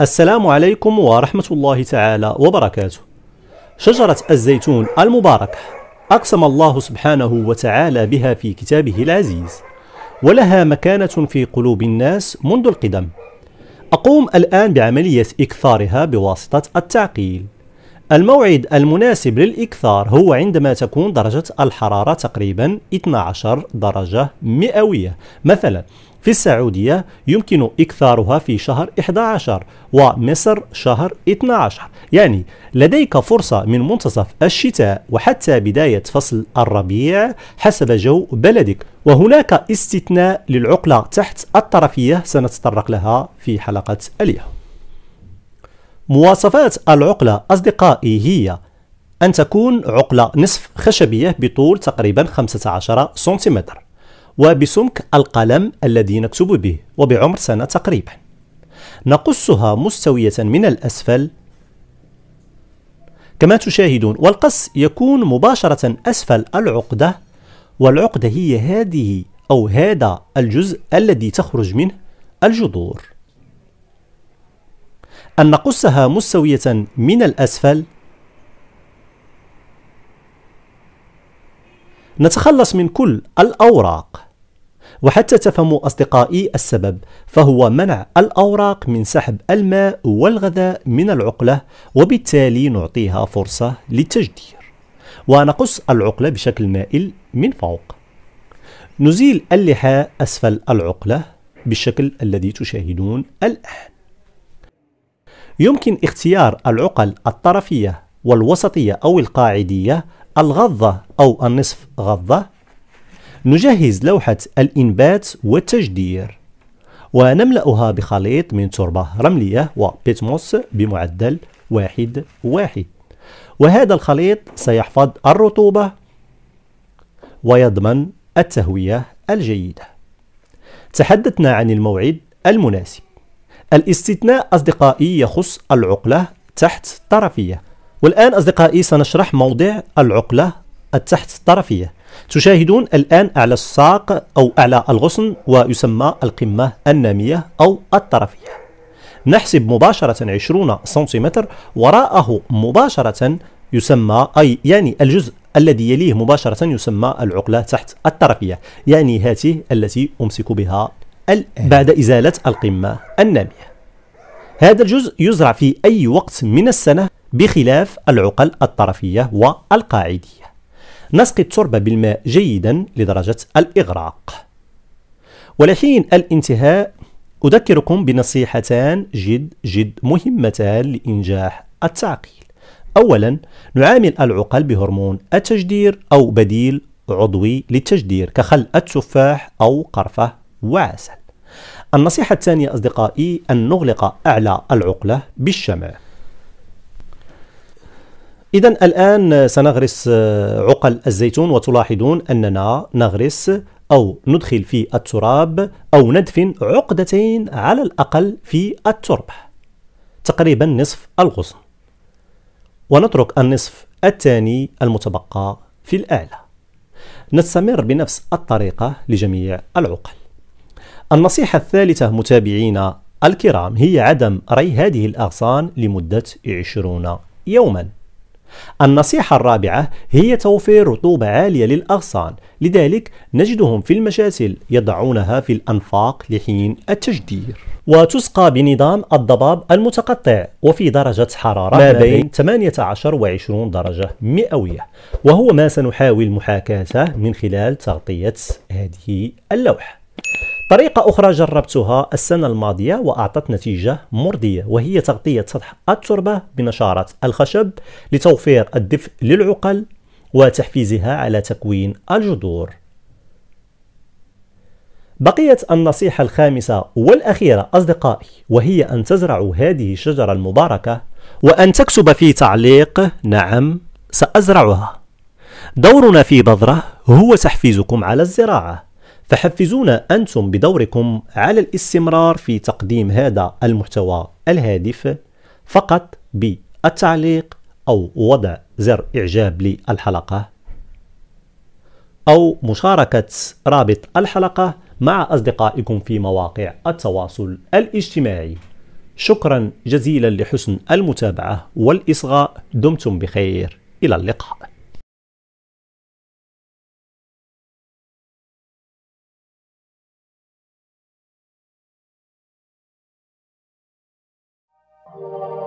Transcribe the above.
السلام عليكم ورحمة الله تعالى وبركاته. شجرة الزيتون المباركة أقسم الله سبحانه وتعالى بها في كتابه العزيز، ولها مكانة في قلوب الناس منذ القدم. أقوم الآن بعملية إكثارها بواسطة التعقيل. الموعد المناسب للإكثار هو عندما تكون درجة الحرارة تقريبا 12 درجة مئوية مثلا في السعودية يمكن إكثارها في شهر 11 ومصر شهر 12 يعني لديك فرصة من منتصف الشتاء وحتى بداية فصل الربيع حسب جو بلدك وهناك استثناء للعقلة تحت الطرفية سنتطرق لها في حلقة اليوم مواصفات العقلة أصدقائي هي أن تكون عقلة نصف خشبية بطول تقريبا 15 سنتيمتر وبسمك القلم الذي نكتب به وبعمر سنة تقريبا نقصها مستوية من الأسفل كما تشاهدون والقص يكون مباشرة أسفل العقدة والعقدة هي هذه أو هذا الجزء الذي تخرج منه الجذور أن نقصها مستوية من الأسفل نتخلص من كل الأوراق وحتى تفهموا أصدقائي السبب فهو منع الأوراق من سحب الماء والغذاء من العقلة وبالتالي نعطيها فرصة للتجدير ونقص العقلة بشكل مائل من فوق نزيل اللحاء أسفل العقلة بالشكل الذي تشاهدون الآن يمكن اختيار العقل الطرفية والوسطية أو القاعدية الغضة أو النصف غضة نجهز لوحة الإنبات والتجدير ونملأها بخليط من تربة رملية وبيتموس بمعدل واحد واحد وهذا الخليط سيحفظ الرطوبة ويضمن التهوية الجيدة تحدثنا عن الموعد المناسب الاستثناء أصدقائي يخص العقلة تحت طرفية والآن أصدقائي سنشرح موضع العقلة التحت الطرفية تشاهدون الآن أعلى الساق أو أعلى الغصن ويسمى القمة النامية أو الطرفية نحسب مباشرة 20 سنتيمتر وراءه مباشرة يسمى أي يعني الجزء الذي يليه مباشرة يسمى العقلة تحت الطرفية يعني هاته التي أمسك بها بعد إزالة القمة النامية هذا الجزء يزرع في أي وقت من السنة بخلاف العقل الطرفية والقاعدية نسقي التربة بالماء جيدا لدرجة الإغراق ولحين الانتهاء أذكركم بنصيحتان جد جد مهمتان لإنجاح التعقيل أولا نعامل العقل بهرمون التجدير أو بديل عضوي للتجدير كخل التفاح أو قرفة وعسل النصيحة الثانية أصدقائي أن نغلق أعلى العقلة بالشمع إذا الآن سنغرس آه، عقل الزيتون وتلاحظون أننا نغرس أو ندخل في التراب أو ندفن عقدتين على الأقل في التربة تقريبا نصف الغصن ونترك النصف الثاني المتبقى في الأعلى نستمر بنفس الطريقة لجميع العقل النصيحة الثالثة متابعينا الكرام هي عدم ري هذه الأغصان لمدة 20 يوماً النصيحة الرابعة هي توفير رطوبة عالية للأغصان، لذلك نجدهم في المشاسل يضعونها في الأنفاق لحين التجدير. وتسقى بنظام الضباب المتقطع وفي درجة حرارة ما بين 18 و 20 درجة مئوية وهو ما سنحاول محاكاته من خلال تغطية هذه اللوحة طريقة أخرى جربتها السنة الماضية وأعطت نتيجة مرضية وهي تغطية سطح التربة بنشارة الخشب لتوفير الدفء للعقل وتحفيزها على تكوين الجذور بقيت النصيحة الخامسة والأخيرة أصدقائي وهي أن تزرعوا هذه الشجرة المباركة وأن تكتب في تعليق نعم سأزرعها دورنا في بذرة هو تحفيزكم على الزراعة فحفزونا أنتم بدوركم على الاستمرار في تقديم هذا المحتوى الهادف فقط بالتعليق أو وضع زر إعجاب للحلقة أو مشاركة رابط الحلقة مع أصدقائكم في مواقع التواصل الاجتماعي شكرا جزيلا لحسن المتابعة والإصغاء دمتم بخير إلى اللقاء Thank you.